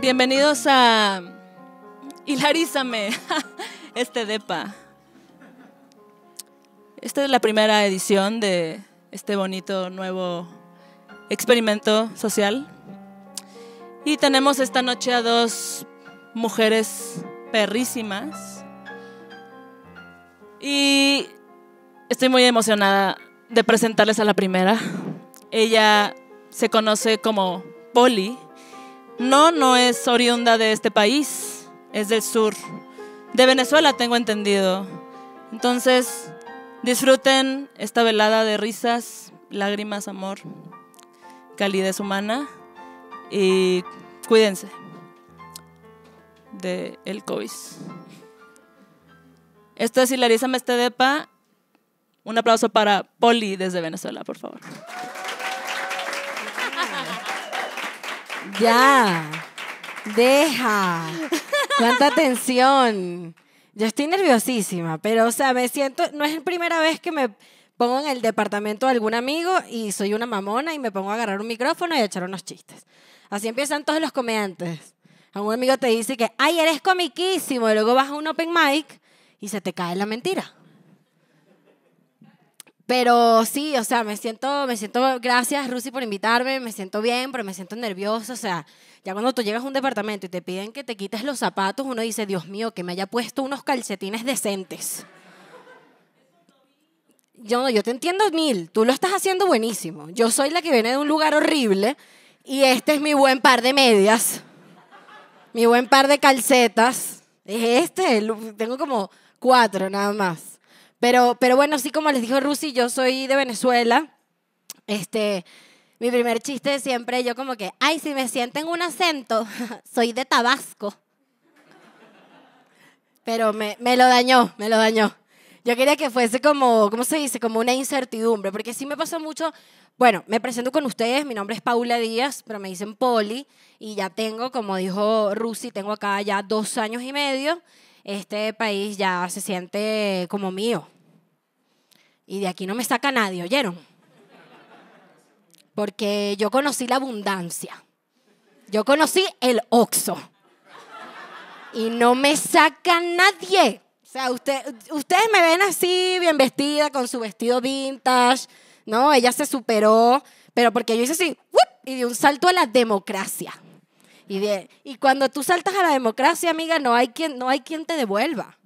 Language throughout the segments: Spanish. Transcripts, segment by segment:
Bienvenidos a Hilarízame, este DEPA. Esta es la primera edición de este bonito nuevo experimento social. Y tenemos esta noche a dos mujeres perrísimas. Y estoy muy emocionada de presentarles a la primera. Ella se conoce como Polly no, no es oriunda de este país, es del sur. De Venezuela tengo entendido. Entonces, disfruten esta velada de risas, lágrimas, amor, calidez humana y cuídense de el COVID. Esto es Hilarisa Mestedepa. Un aplauso para Poli desde Venezuela, por favor. Ya. Deja. Cuánta atención. Yo estoy nerviosísima, pero o sea, me siento, no es la primera vez que me pongo en el departamento de algún amigo y soy una mamona y me pongo a agarrar un micrófono y a echar unos chistes. Así empiezan todos los comediantes. A un amigo te dice que, ay, eres comiquísimo, y luego vas a un open mic y se te cae la mentira. Pero sí, o sea, me siento, me siento, gracias Rusi por invitarme, me siento bien, pero me siento nerviosa, o sea, ya cuando tú llegas a un departamento y te piden que te quites los zapatos, uno dice, Dios mío, que me haya puesto unos calcetines decentes. Yo yo te entiendo mil, tú lo estás haciendo buenísimo. Yo soy la que viene de un lugar horrible y este es mi buen par de medias, mi buen par de calcetas. este, tengo como cuatro nada más. Pero, pero bueno, sí, como les dijo Rusi, yo soy de Venezuela. Este, mi primer chiste siempre, yo como que, ay, si me sienten un acento, soy de Tabasco. Pero me, me lo dañó, me lo dañó. Yo quería que fuese como, ¿cómo se dice? Como una incertidumbre, porque sí me pasa mucho. Bueno, me presento con ustedes, mi nombre es Paula Díaz, pero me dicen Poli, y ya tengo, como dijo Rusi, tengo acá ya dos años y medio este país ya se siente como mío. Y de aquí no me saca nadie, ¿oyeron? Porque yo conocí la abundancia. Yo conocí el oxo. Y no me saca nadie. O sea, usted, ustedes me ven así, bien vestida, con su vestido vintage. No, ella se superó, pero porque yo hice así, y de un salto a la democracia. Y, cuando tú saltas a la democracia, amiga, no hay, quien, no hay quien te devuelva.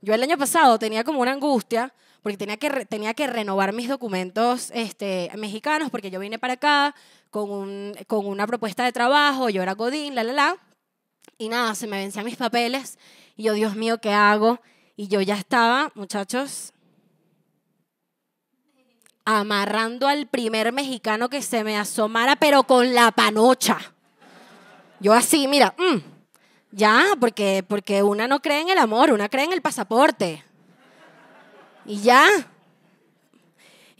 Yo el año pasado tenía como una angustia porque tenía que, tenía que renovar mis documentos este, mexicanos porque yo vine para acá con, con una propuesta de trabajo, yo era Godín, la, la, la. Y nada, se me vencían mis papeles y yo, Dios mío, ¿qué hago? Y yo ya estaba, muchachos, amarrando al primer mexicano que se me asomara, pero con la panocha. Yo así, mira, mm, ya, porque, porque una no cree en el amor, una cree en el pasaporte. Y ya.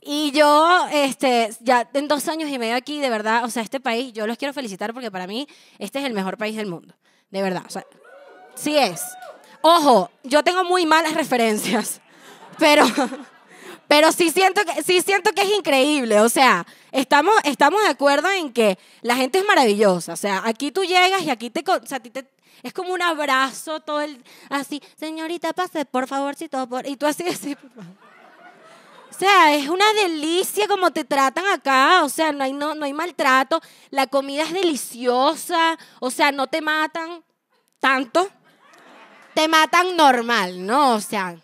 Y yo, este, ya en dos años y medio aquí, de verdad, o sea, este país, yo los quiero felicitar porque para mí este es el mejor país del mundo. De verdad, o sea, sí es. Ojo, yo tengo muy malas referencias, pero pero sí siento, que, sí siento que es increíble. O sea, estamos, estamos de acuerdo en que la gente es maravillosa. O sea, aquí tú llegas y aquí te, es como un abrazo todo el así, señorita, pase, por favor, si todo por. Y tú así, así, O sea, es una delicia como te tratan acá, o sea, no hay, no hay maltrato, la comida es deliciosa, o sea, no te matan tanto, te matan normal, ¿no? O sea,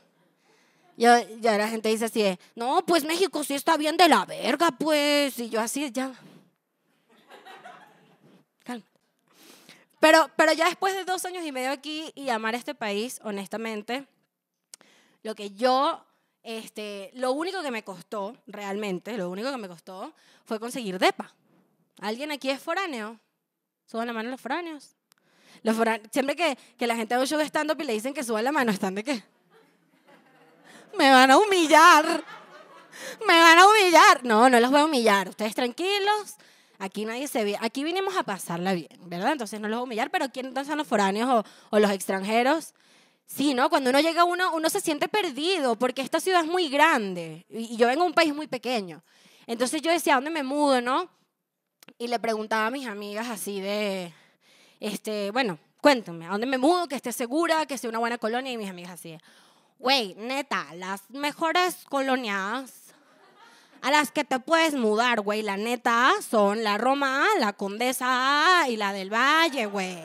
y ya la gente dice así, no, pues México sí está bien de la verga, pues. Y yo así, ya. Calma. Pero, pero ya después de dos años y medio aquí y amar este país, honestamente, lo que yo este, lo único que me costó, realmente, lo único que me costó fue conseguir DEPA. ¿Alguien aquí es foráneo? Suban la mano los foráneos. Los siempre que, que la gente de un show stand-up y le dicen que suban la mano, ¿están de qué? me van a humillar, me van a humillar. No, no los voy a humillar, ustedes tranquilos, aquí nadie se ve, aquí vinimos a pasarla bien, ¿verdad? Entonces no los voy a humillar, pero ¿quiénes son los foráneos o, los extranjeros? Sí, ¿no? Cuando uno llega uno, uno se siente perdido porque esta ciudad es muy grande y yo vengo de un país muy pequeño. Entonces yo decía, ¿a dónde me mudo, no? Y le preguntaba a mis amigas así de, este, bueno, cuéntame, ¿a dónde me mudo? Que esté segura, que sea una buena colonia y mis amigas así de, Güey, neta, las mejores colonias a las que te puedes mudar, güey, la neta, son la Roma, la Condesa y la del Valle, güey.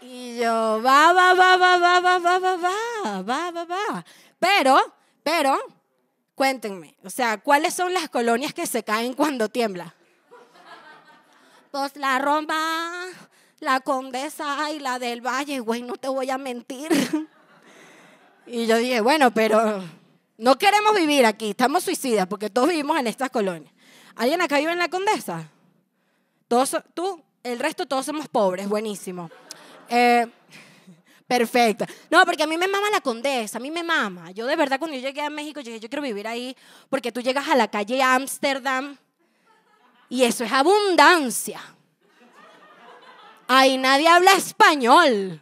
Y yo, va, va, va, va, va, va, va, va, va, va, va, va. Pero, pero, cuéntenme, o sea, ¿cuáles son las colonias que se caen cuando tiembla? Pues la Roma, la condesa y la del valle, güey, no te voy a mentir. y yo dije, bueno, pero no queremos vivir aquí, estamos suicidas porque todos vivimos en estas colonias. ¿Alguien acá vive en la condesa? Todos, tú, el resto todos somos pobres, buenísimo. Eh, perfecto. No, porque a mí me mama la condesa, a mí me mama. Yo de verdad cuando yo llegué a México, yo dije, yo quiero vivir ahí, porque tú llegas a la calle Ámsterdam y eso es abundancia ahí nadie habla español.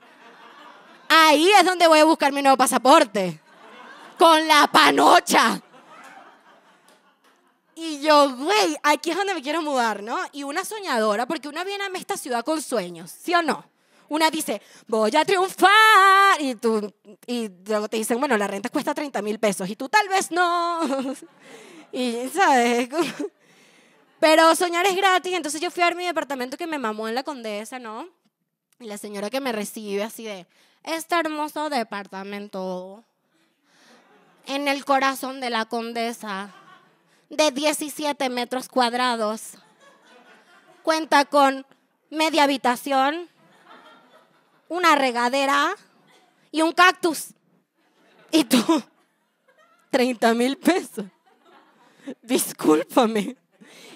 Ahí es donde voy a buscar mi nuevo pasaporte. Con la panocha. Y yo, güey, aquí es donde me quiero mudar, ¿no? Y una soñadora, porque una viene a esta ciudad con sueños, ¿sí o no? Una dice, voy a triunfar. Y, tú, y luego te dicen, bueno, la renta cuesta 30 mil pesos. Y tú tal vez no. y, ¿sabes? Pero soñar es gratis, entonces yo fui a mi departamento que me mamó en la condesa, ¿no? Y la señora que me recibe así de, este hermoso departamento en el corazón de la condesa de 17 metros cuadrados. Cuenta con media habitación, una regadera y un cactus. Y tú, 30 mil pesos. Discúlpame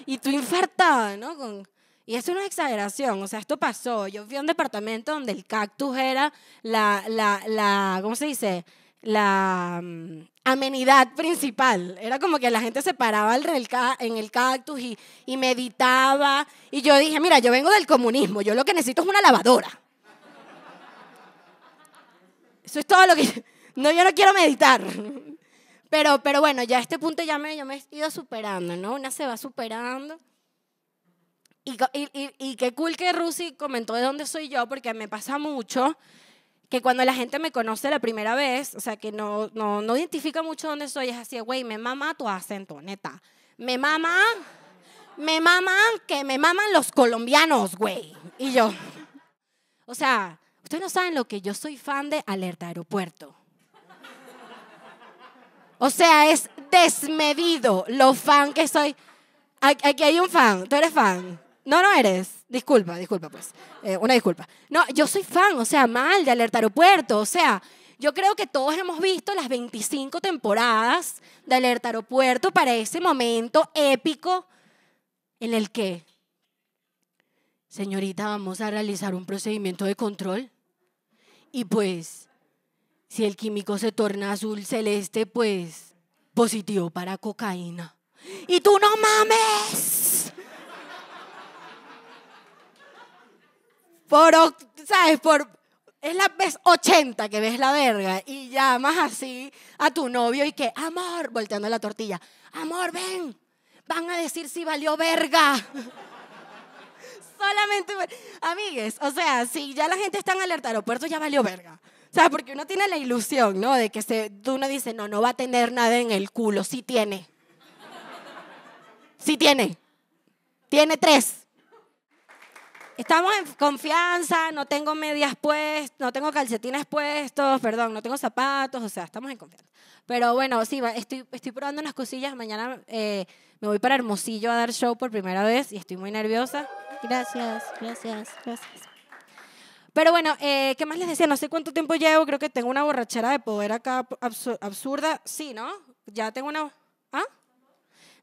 y tú infartada, ¿no? y eso una exageración, o sea, esto pasó. Yo fui a un departamento donde el cactus era la, la, la ¿cómo se dice? La mm, amenidad principal. Era como que la gente se paraba en el cactus y, y meditaba. Y yo dije, mira, yo vengo del comunismo, yo lo que necesito es una lavadora. Eso es todo lo que... No, yo no quiero meditar. Pero, pero bueno, ya a este punto ya me, yo me he ido superando, ¿no? Una se va superando. Y, y, y qué cool que Rusi comentó de dónde soy yo, porque me pasa mucho que cuando la gente me conoce la primera vez, o sea, que no, no, no identifica mucho dónde soy, es así, güey, me mama tu acento, neta. Me mama, me mama, que me maman los colombianos, güey. Y yo, o sea, ustedes no saben lo que yo soy fan de Alerta Aeropuerto. O sea, es desmedido lo fan que soy. Aquí hay un fan, tú eres fan. No, no eres. Disculpa, disculpa, pues. Eh, una disculpa. No, yo soy fan, o sea, mal de Alerta Aeropuerto. O sea, yo creo que todos hemos visto las 25 temporadas de Alerta Aeropuerto para ese momento épico en el que, señorita, vamos a realizar un procedimiento de control. Y pues, si el químico se torna azul celeste, pues positivo para cocaína. Y tú no mames. Por, ¿sabes? Por, es la vez 80 que ves la verga y llamas así a tu novio y que, amor, volteando la tortilla, amor, ven, van a decir si valió verga. Solamente, amigues, o sea, si ya la gente está en alerta aeropuerto, ya valió verga sea, porque uno tiene la ilusión, ¿no? De que se, uno dice, no, no va a tener nada en el culo. Sí tiene. Sí tiene. Tiene tres. Estamos en confianza, no tengo medias puestas, no tengo calcetines puestos, perdón, no tengo zapatos, o sea, estamos en confianza. Pero bueno, sí, estoy, estoy probando unas cosillas. Mañana eh, me voy para Hermosillo a dar show por primera vez y estoy muy nerviosa. Gracias, gracias, gracias. Pero bueno, eh, ¿qué más les decía? No sé cuánto tiempo llevo, creo que tengo una borrachera de poder acá absurda. Sí, ¿no? Ya tengo una... ¿Ah?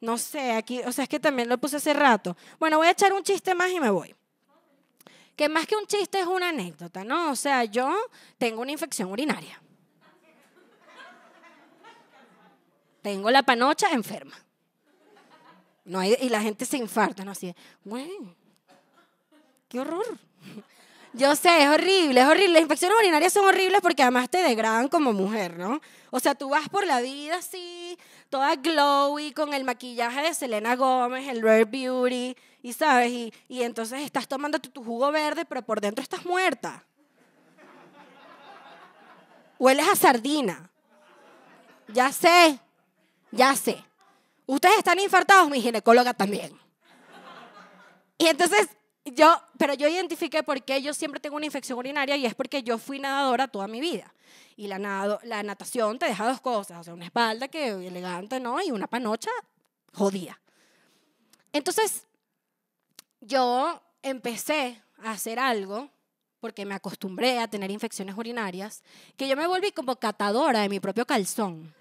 No sé, aquí, o sea, es que también lo puse hace rato. Bueno, voy a echar un chiste más y me voy que más que un chiste es una anécdota, ¿no? O sea, yo tengo una infección urinaria. Tengo la panocha enferma. No y la gente se infarta, ¿no? Así, güey, qué horror. Yo sé, es horrible, es horrible. Las infecciones urinarias son horribles porque además te degradan como mujer, ¿no? O sea, tú vas por la vida así, toda glowy, con el maquillaje de Selena Gómez, el Rare Beauty, y sabes, y, entonces estás tomando tu, tu jugo verde, pero por dentro estás muerta. Hueles a sardina. Ya sé, ya sé. Ustedes están infartados, mi ginecóloga también. Y entonces yo, pero yo identifiqué por qué yo siempre tengo una infección urinaria y es porque yo fui nadadora toda mi vida. Y la, natación te deja dos cosas, o una espalda que elegante, ¿no? Y una panocha jodida. Entonces, yo empecé a hacer algo porque me acostumbré a tener infecciones urinarias, que yo me volví como catadora de mi propio calzón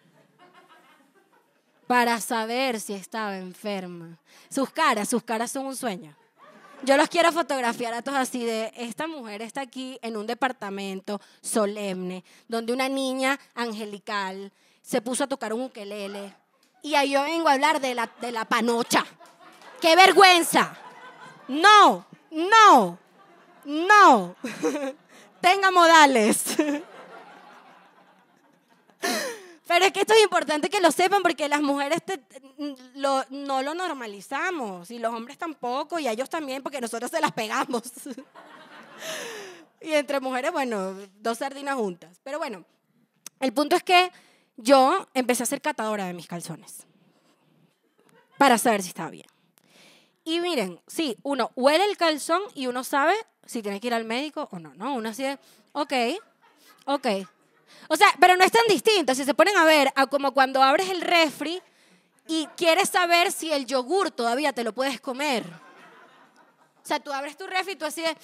para saber si estaba enferma. Sus caras, sus caras son un sueño. Yo los quiero fotografiar a todos así de, esta mujer está aquí en un departamento solemne, donde una niña angelical se puso a tocar un ukelele. Y ahí yo vengo a hablar de la, de la panocha. ¡Qué vergüenza! No, no, no. Tenga modales. Pero es que esto es importante que lo sepan porque las mujeres lo, no lo normalizamos y los hombres tampoco y ellos también porque nosotros se las pegamos. y entre mujeres, bueno, dos sardinas juntas. Pero bueno, el punto es que yo empecé a ser catadora de mis calzones para saber si estaba bien. Y miren, sí, uno huele el calzón y uno sabe si tiene que ir al médico o no, ¿no? Uno así de, ok, ok, o sea, pero no es tan distinto. Si se ponen a ver, como cuando abres el refri y quieres saber si el yogur todavía te lo puedes comer. O sea, tú abres tu refri y tú así de,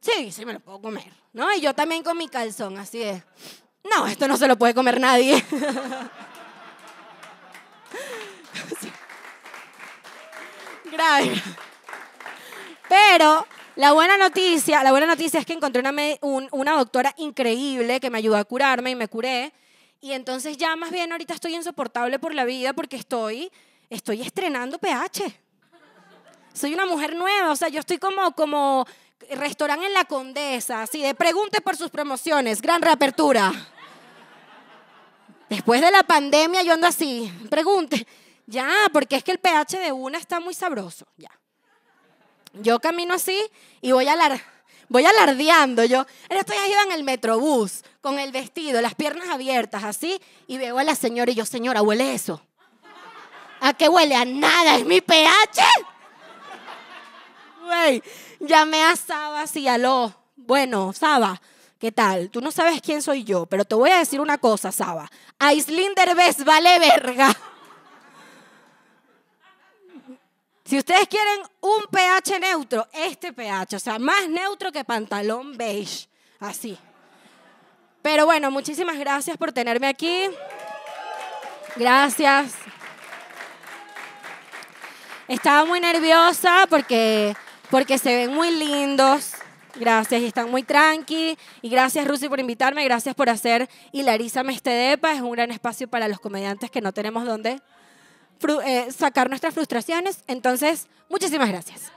sí, sí me lo puedo comer, ¿no? Y yo también con mi calzón, así es. no, esto no se lo puede comer nadie. Grave. Pero la buena noticia, la buena noticia es que encontré una, doctora increíble que me ayudó a curarme y me curé. Y entonces ya más bien ahorita estoy insoportable por la vida porque estoy, estoy estrenando pH. Soy una mujer nueva, o sea, yo estoy como, como restaurante en la Condesa, así de pregunte por sus promociones, gran reapertura. Después de la pandemia yo ando así, pregunte. Ya, porque es que el pH de una está muy sabroso, ya. Yo camino así y voy a alardeando. Yo estoy ahí en el metrobús, con el vestido, las piernas abiertas, así, y veo a la señora y yo, señora, ¿huele eso? ¿A qué huele? A nada, es mi pH. Güey, llamé a Saba así, aló. Bueno, Saba, ¿qué tal? Tú no sabes quién soy yo, pero te voy a decir una cosa, Saba. Aislinder Derbez vale verga. Si ustedes quieren un pH neutro, este pH, o sea, más neutro que pantalón beige, así. Pero bueno, muchísimas gracias por tenerme aquí. Gracias. Estaba muy nerviosa porque, porque se ven muy lindos. Gracias, y están muy tranqui. Y gracias, Rusi, por invitarme. Gracias por hacer hilariza Mestedepa. Es un gran espacio para los comediantes que no tenemos dónde eh, sacar nuestras frustraciones. Entonces, muchísimas gracias.